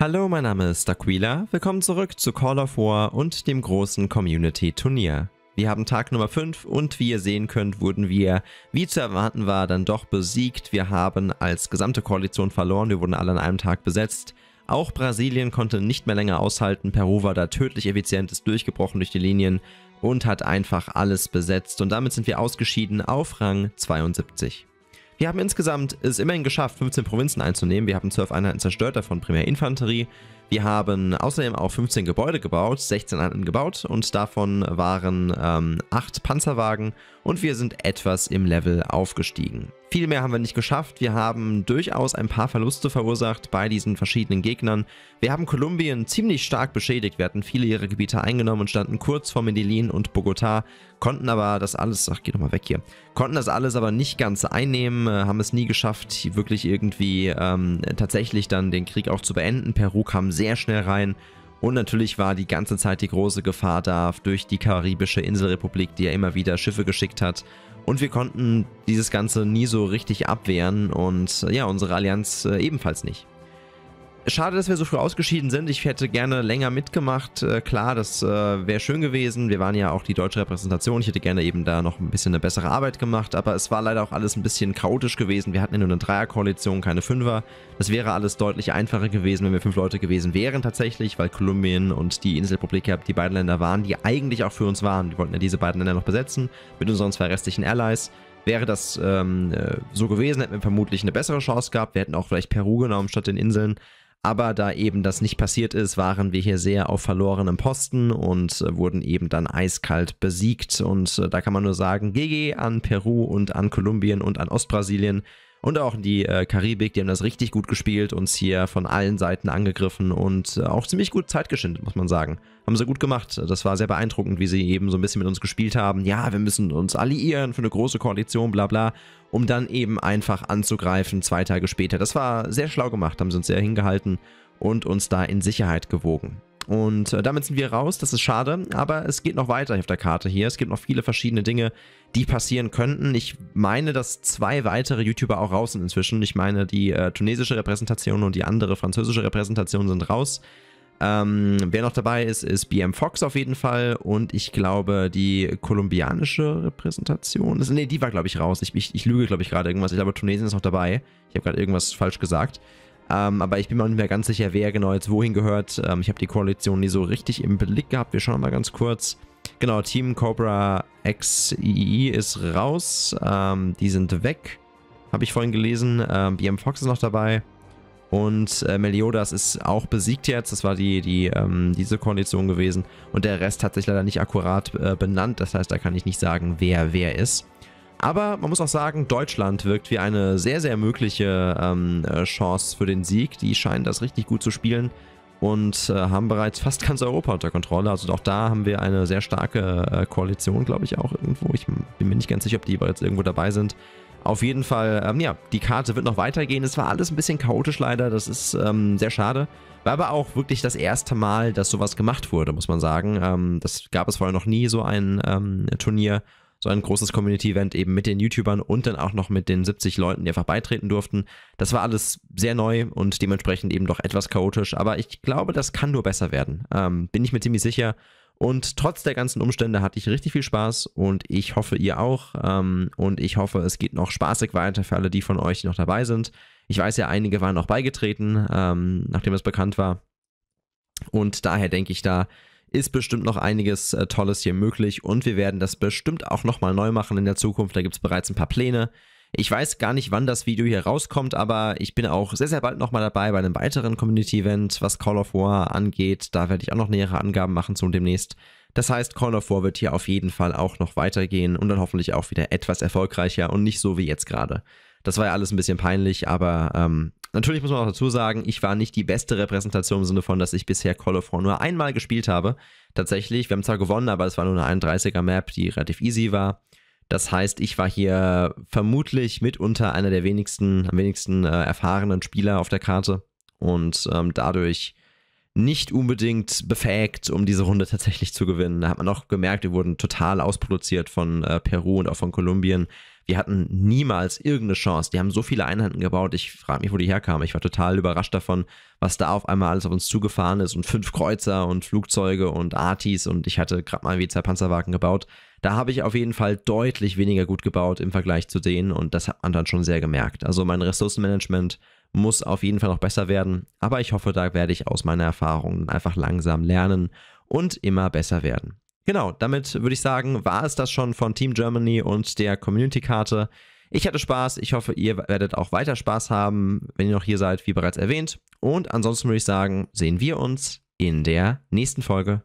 Hallo, mein Name ist Aquila. Willkommen zurück zu Call of War und dem großen Community-Turnier. Wir haben Tag Nummer 5 und wie ihr sehen könnt, wurden wir, wie zu erwarten war, dann doch besiegt. Wir haben als gesamte Koalition verloren, wir wurden alle an einem Tag besetzt. Auch Brasilien konnte nicht mehr länger aushalten, Peru war da tödlich effizient, ist durchgebrochen durch die Linien und hat einfach alles besetzt und damit sind wir ausgeschieden auf Rang 72. Wir haben insgesamt es immerhin geschafft, 15 Provinzen einzunehmen. Wir haben 12 Einheiten zerstört, davon primär Infanterie. Wir haben außerdem auch 15 Gebäude gebaut, 16 hatten gebaut und davon waren ähm, 8 Panzerwagen und wir sind etwas im Level aufgestiegen. Viel mehr haben wir nicht geschafft, wir haben durchaus ein paar Verluste verursacht bei diesen verschiedenen Gegnern. Wir haben Kolumbien ziemlich stark beschädigt, wir hatten viele ihrer Gebiete eingenommen und standen kurz vor Medellin und Bogotá, konnten aber das alles, ach geh doch mal weg hier, konnten das alles aber nicht ganz einnehmen, äh, haben es nie geschafft, wirklich irgendwie ähm, tatsächlich dann den Krieg auch zu beenden. Peru kam sehr schnell rein. Und natürlich war die ganze Zeit die große Gefahr da durch die karibische Inselrepublik, die ja immer wieder Schiffe geschickt hat. Und wir konnten dieses Ganze nie so richtig abwehren und ja, unsere Allianz äh, ebenfalls nicht. Schade, dass wir so früh ausgeschieden sind. Ich hätte gerne länger mitgemacht. Äh, klar, das äh, wäre schön gewesen. Wir waren ja auch die deutsche Repräsentation. Ich hätte gerne eben da noch ein bisschen eine bessere Arbeit gemacht. Aber es war leider auch alles ein bisschen chaotisch gewesen. Wir hatten ja nur eine Dreierkoalition, keine Fünfer. Das wäre alles deutlich einfacher gewesen, wenn wir fünf Leute gewesen wären tatsächlich, weil Kolumbien und die Inselrepublik ja die beiden Länder waren, die eigentlich auch für uns waren. Wir wollten ja diese beiden Länder noch besetzen mit unseren zwei restlichen Allies. Wäre das ähm, äh, so gewesen, hätten wir vermutlich eine bessere Chance gehabt. Wir hätten auch vielleicht Peru genommen statt den Inseln. Aber da eben das nicht passiert ist, waren wir hier sehr auf verlorenem Posten und äh, wurden eben dann eiskalt besiegt. Und äh, da kann man nur sagen, GG an Peru und an Kolumbien und an Ostbrasilien. Und auch die äh, Karibik, die haben das richtig gut gespielt, uns hier von allen Seiten angegriffen und äh, auch ziemlich gut Zeit geschindet, muss man sagen. Haben sie gut gemacht. Das war sehr beeindruckend, wie sie eben so ein bisschen mit uns gespielt haben. Ja, wir müssen uns alliieren für eine große Koalition, bla bla, um dann eben einfach anzugreifen zwei Tage später. Das war sehr schlau gemacht, haben sie uns sehr hingehalten und uns da in Sicherheit gewogen. Und äh, damit sind wir raus, das ist schade, aber es geht noch weiter auf der Karte hier. Es gibt noch viele verschiedene Dinge, die passieren könnten. Ich meine, dass zwei weitere YouTuber auch raus sind inzwischen. Ich meine, die äh, tunesische Repräsentation und die andere französische Repräsentation sind raus. Ähm, wer noch dabei ist, ist BM Fox auf jeden Fall und ich glaube, die kolumbianische Repräsentation, ist, nee, die war glaube ich raus. Ich, ich, ich lüge glaube ich gerade irgendwas. Ich glaube, Tunesien ist noch dabei. Ich habe gerade irgendwas falsch gesagt. Ähm, aber ich bin mir auch nicht mehr ganz sicher, wer genau jetzt wohin gehört. Ähm, ich habe die Koalition nie so richtig im Blick gehabt. Wir schauen mal ganz kurz. Genau, Team Cobra XII ist raus. Ähm, die sind weg. Habe ich vorhin gelesen. BM ähm, Fox ist noch dabei. Und äh, Meliodas ist auch besiegt jetzt. Das war die, die ähm, diese Koalition gewesen. Und der Rest hat sich leider nicht akkurat äh, benannt. Das heißt, da kann ich nicht sagen, wer wer ist. Aber man muss auch sagen, Deutschland wirkt wie eine sehr, sehr mögliche ähm, äh, Chance für den Sieg. Die scheinen das richtig gut zu spielen und äh, haben bereits fast ganz Europa unter Kontrolle. Also auch da haben wir eine sehr starke äh, Koalition, glaube ich, auch irgendwo. Ich bin mir nicht ganz sicher, ob die jetzt irgendwo dabei sind. Auf jeden Fall, ähm, ja, die Karte wird noch weitergehen. Es war alles ein bisschen chaotisch leider, das ist ähm, sehr schade. War aber auch wirklich das erste Mal, dass sowas gemacht wurde, muss man sagen. Ähm, das gab es vorher noch nie, so ein ähm, Turnier so ein großes Community-Event eben mit den YouTubern und dann auch noch mit den 70 Leuten, die einfach beitreten durften. Das war alles sehr neu und dementsprechend eben doch etwas chaotisch, aber ich glaube, das kann nur besser werden. Ähm, bin ich mir ziemlich sicher. Und trotz der ganzen Umstände hatte ich richtig viel Spaß und ich hoffe, ihr auch. Ähm, und ich hoffe, es geht noch spaßig weiter für alle die von euch, die noch dabei sind. Ich weiß ja, einige waren auch beigetreten, ähm, nachdem es bekannt war. Und daher denke ich, da ist bestimmt noch einiges äh, Tolles hier möglich und wir werden das bestimmt auch nochmal neu machen in der Zukunft. Da gibt es bereits ein paar Pläne. Ich weiß gar nicht, wann das Video hier rauskommt, aber ich bin auch sehr, sehr bald nochmal dabei bei einem weiteren Community-Event, was Call of War angeht. Da werde ich auch noch nähere Angaben machen zu demnächst. Das heißt, Call of War wird hier auf jeden Fall auch noch weitergehen und dann hoffentlich auch wieder etwas erfolgreicher und nicht so wie jetzt gerade. Das war ja alles ein bisschen peinlich, aber ähm, Natürlich muss man auch dazu sagen, ich war nicht die beste Repräsentation im Sinne von, dass ich bisher Call of Honor nur einmal gespielt habe. Tatsächlich, wir haben zwar gewonnen, aber es war nur eine 31er Map, die relativ easy war. Das heißt, ich war hier vermutlich mitunter einer der wenigsten, am wenigsten äh, erfahrenen Spieler auf der Karte und ähm, dadurch nicht unbedingt befähigt, um diese Runde tatsächlich zu gewinnen. Da hat man auch gemerkt, wir wurden total ausproduziert von äh, Peru und auch von Kolumbien. Die hatten niemals irgendeine Chance. Die haben so viele Einheiten gebaut. Ich frage mich, wo die herkamen. Ich war total überrascht davon, was da auf einmal alles auf uns zugefahren ist. Und fünf Kreuzer und Flugzeuge und Artis. Und ich hatte gerade mal wie zwei Panzerwagen gebaut. Da habe ich auf jeden Fall deutlich weniger gut gebaut im Vergleich zu denen. Und das hat man dann schon sehr gemerkt. Also mein Ressourcenmanagement muss auf jeden Fall noch besser werden. Aber ich hoffe, da werde ich aus meiner Erfahrung einfach langsam lernen und immer besser werden. Genau, damit würde ich sagen, war es das schon von Team Germany und der Community-Karte. Ich hatte Spaß, ich hoffe, ihr werdet auch weiter Spaß haben, wenn ihr noch hier seid, wie bereits erwähnt. Und ansonsten würde ich sagen, sehen wir uns in der nächsten Folge.